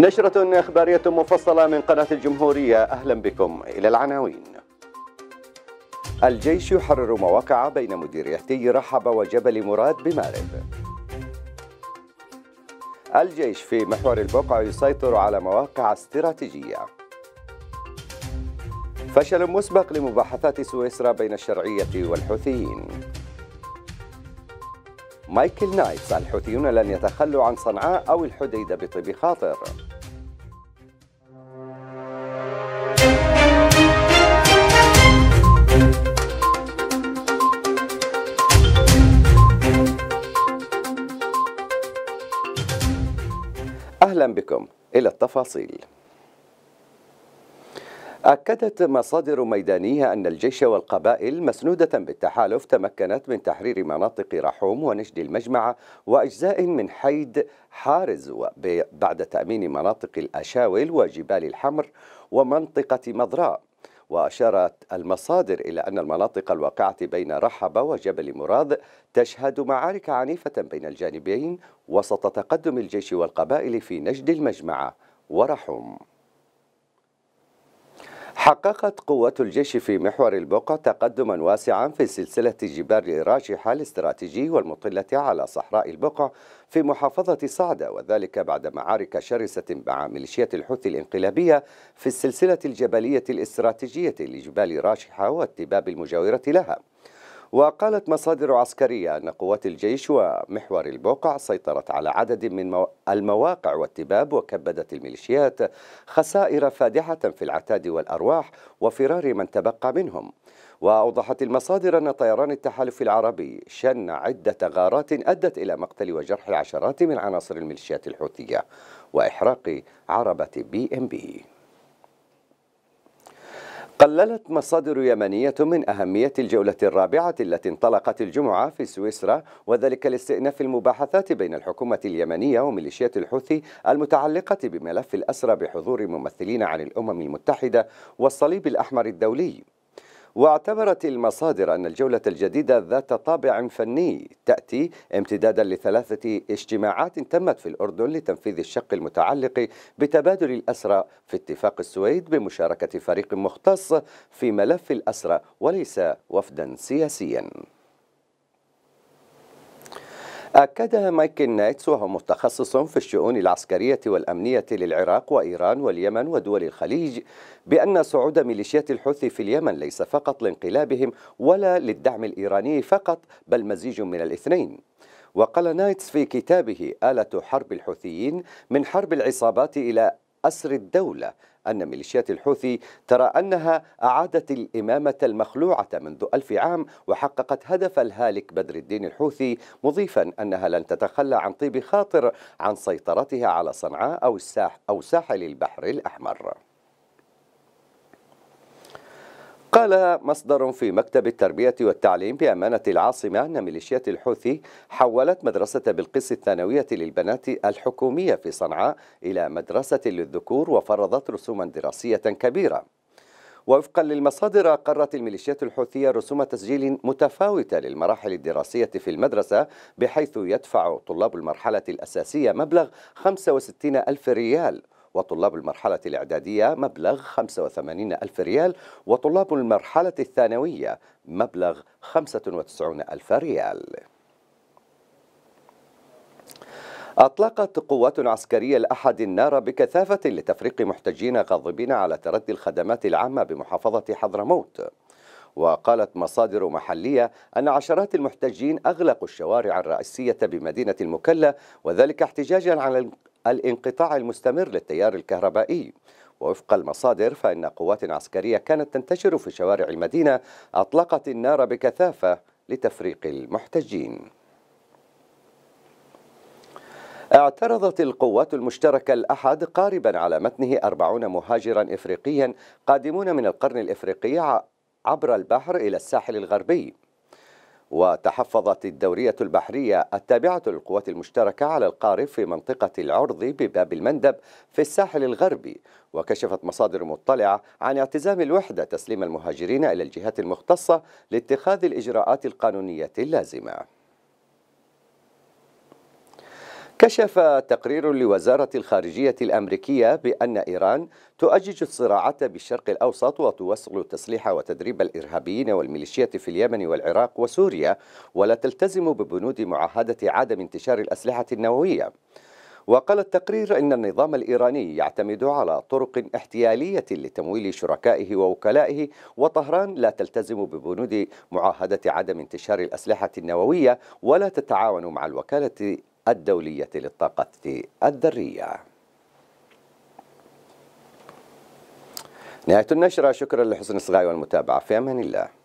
نشرة إخبارية مفصلة من قناة الجمهورية أهلا بكم إلى العناوين الجيش يحرر مواقع بين مديريتي رحب وجبل مراد بمارب الجيش في محور البقع يسيطر على مواقع استراتيجية فشل مسبق لمباحثات سويسرا بين الشرعية والحوثيين مايكل نايتس الحوثيون لن يتخلوا عن صنعاء أو الحديدة بطيب خاطر أهلا بكم إلى التفاصيل أكدت مصادر ميدانية أن الجيش والقبائل مسنودة بالتحالف تمكنت من تحرير مناطق رحوم ونجد المجمعة وأجزاء من حيد حارز بعد تأمين مناطق الأشاول وجبال الحمر ومنطقة مضراء وأشارت المصادر إلى أن المناطق الواقعة بين رحبة وجبل مراد تشهد معارك عنيفة بين الجانبين وسط تقدم الجيش والقبائل في نجد المجمعة ورحوم حققت قوات الجيش في محور البقع تقدما واسعا في سلسلة جبال راجحة الاستراتيجي والمطلة على صحراء البقع في محافظة صعدة وذلك بعد معارك شرسة مع ميليشيات الحوثي الانقلابية في السلسلة الجبلية الاستراتيجية لجبال راجحة والتباب المجاورة لها وقالت مصادر عسكرية أن قوات الجيش ومحور البقع سيطرت على عدد من المواقع والتباب وكبدت الميليشيات خسائر فادحة في العتاد والأرواح وفرار من تبقى منهم وأوضحت المصادر أن طيران التحالف العربي شن عدة غارات أدت إلى مقتل وجرح العشرات من عناصر الميليشيات الحوثية وإحراق عربة بي ام بي قللت مصادر يمنية من أهمية الجولة الرابعة التي انطلقت الجمعة في سويسرا وذلك لاستئناف المباحثات بين الحكومة اليمنية وميليشيات الحوثي المتعلقة بملف الأسرى بحضور ممثلين عن الأمم المتحدة والصليب الأحمر الدولي واعتبرت المصادر أن الجولة الجديدة ذات طابع فني تأتي امتدادا لثلاثة اجتماعات تمت في الأردن لتنفيذ الشق المتعلق بتبادل الأسرى في اتفاق السويد بمشاركة فريق مختص في ملف الأسرى وليس وفدا سياسيا أكد مايكل نايتس وهو متخصص في الشؤون العسكرية والأمنية للعراق وإيران واليمن ودول الخليج بأن صعود ميليشيات الحوثي في اليمن ليس فقط لانقلابهم ولا للدعم الإيراني فقط بل مزيج من الاثنين وقال نايتس في كتابه آلة حرب الحوثيين من حرب العصابات إلى أسر الدولة أن ميليشيات الحوثي ترى أنها أعادت الإمامة المخلوعة منذ ألف عام وحققت هدف الهالك بدر الدين الحوثي مضيفا أنها لن تتخلى عن طيب خاطر عن سيطرتها على صنعاء أو, الساح أو ساحل البحر الأحمر قال مصدر في مكتب التربية والتعليم بأمانة العاصمة أن ميليشيات الحوثي حولت مدرسة بالقس الثانوية للبنات الحكومية في صنعاء إلى مدرسة للذكور وفرضت رسوما دراسية كبيرة ووفقا للمصادر أقرت الميليشيات الحوثية رسوم تسجيل متفاوتة للمراحل الدراسية في المدرسة بحيث يدفع طلاب المرحلة الأساسية مبلغ 65 ألف ريال وطلاب المرحلة الإعدادية مبلغ 85 ألف ريال وطلاب المرحلة الثانوية مبلغ 95 ألف ريال أطلقت قوات عسكرية الأحد النار بكثافة لتفريق محتجين غاضبين على تردي الخدمات العامة بمحافظة حضرموت وقالت مصادر محلية أن عشرات المحتجين أغلقوا الشوارع الرئيسية بمدينة المكلا وذلك احتجاجا على الانقطاع المستمر للتيار الكهربائي ووفق المصادر فإن قوات عسكرية كانت تنتشر في شوارع المدينة أطلقت النار بكثافة لتفريق المحتجين اعترضت القوات المشتركة الأحد قاربا على متنه أربعون مهاجرا إفريقيا قادمون من القرن الإفريقي عبر البحر إلى الساحل الغربي وتحفظت الدورية البحرية التابعة للقوات المشتركة على القارب في منطقة العرض بباب المندب في الساحل الغربي وكشفت مصادر مطلعة عن اعتزام الوحدة تسليم المهاجرين إلى الجهات المختصة لاتخاذ الإجراءات القانونية اللازمة كشف تقرير لوزارة الخارجية الأمريكية بأن إيران تؤجج الصراعات بالشرق الأوسط وتوصل التسليح وتدريب الإرهابيين والميليشيات في اليمن والعراق وسوريا ولا تلتزم ببنود معاهدة عدم انتشار الأسلحة النووية وقال التقرير إن النظام الإيراني يعتمد على طرق احتيالية لتمويل شركائه ووكلائه وطهران لا تلتزم ببنود معاهدة عدم انتشار الأسلحة النووية ولا تتعاون مع الوكالة الدولية للطاقة الذرية نهاية النشرة شكرا لحسن الصغاي والمتابعة في أمان الله